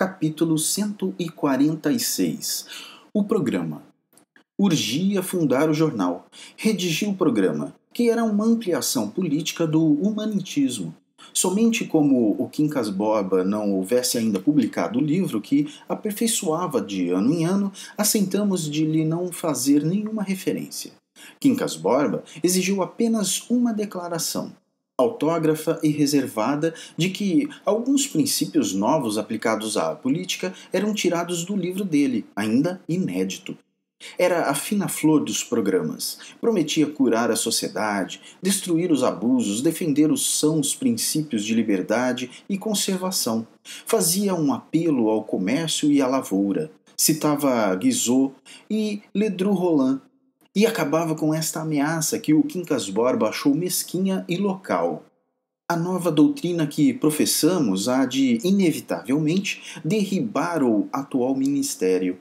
capítulo 146. O programa. Urgia fundar o jornal. Redigiu o programa, que era uma ampliação política do humanitismo. Somente como o Quincas Borba não houvesse ainda publicado o livro que aperfeiçoava de ano em ano, assentamos de lhe não fazer nenhuma referência. Quincas Borba exigiu apenas uma declaração, autógrafa e reservada de que alguns princípios novos aplicados à política eram tirados do livro dele, ainda inédito. Era a fina flor dos programas. Prometia curar a sociedade, destruir os abusos, defender os sãos princípios de liberdade e conservação. Fazia um apelo ao comércio e à lavoura. Citava Guizot e Ledru Rollin, e acabava com esta ameaça que o Quincas Borba achou mesquinha e local. A nova doutrina que professamos há de, inevitavelmente, derribar o atual ministério.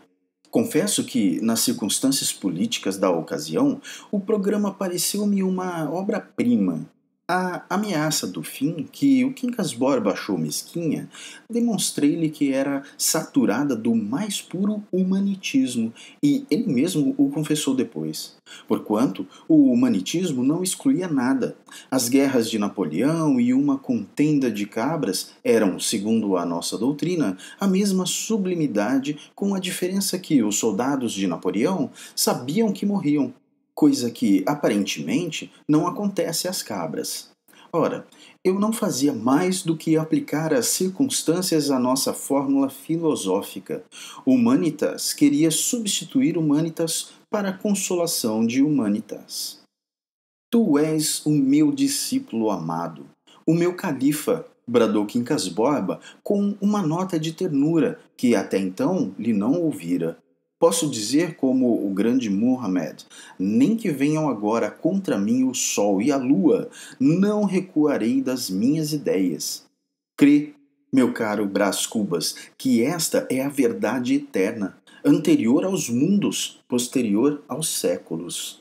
Confesso que, nas circunstâncias políticas da ocasião, o programa pareceu-me uma obra-prima a ameaça do fim, que o Quincas Borba achou mesquinha, demonstrei-lhe que era saturada do mais puro humanitismo, e ele mesmo o confessou depois. Porquanto, o humanitismo não excluía nada. As guerras de Napoleão e uma contenda de cabras eram, segundo a nossa doutrina, a mesma sublimidade, com a diferença que os soldados de Napoleão sabiam que morriam, coisa que aparentemente não acontece às cabras. Ora, eu não fazia mais do que aplicar as circunstâncias à nossa fórmula filosófica. Humanitas queria substituir humanitas para a consolação de humanitas. Tu és o meu discípulo amado, o meu califa, bradou Quincas Borba com uma nota de ternura que até então lhe não ouvira. Posso dizer como o grande Muhammad: nem que venham agora contra mim o sol e a lua, não recuarei das minhas ideias. Crê, meu caro Brás Cubas, que esta é a verdade eterna, anterior aos mundos, posterior aos séculos.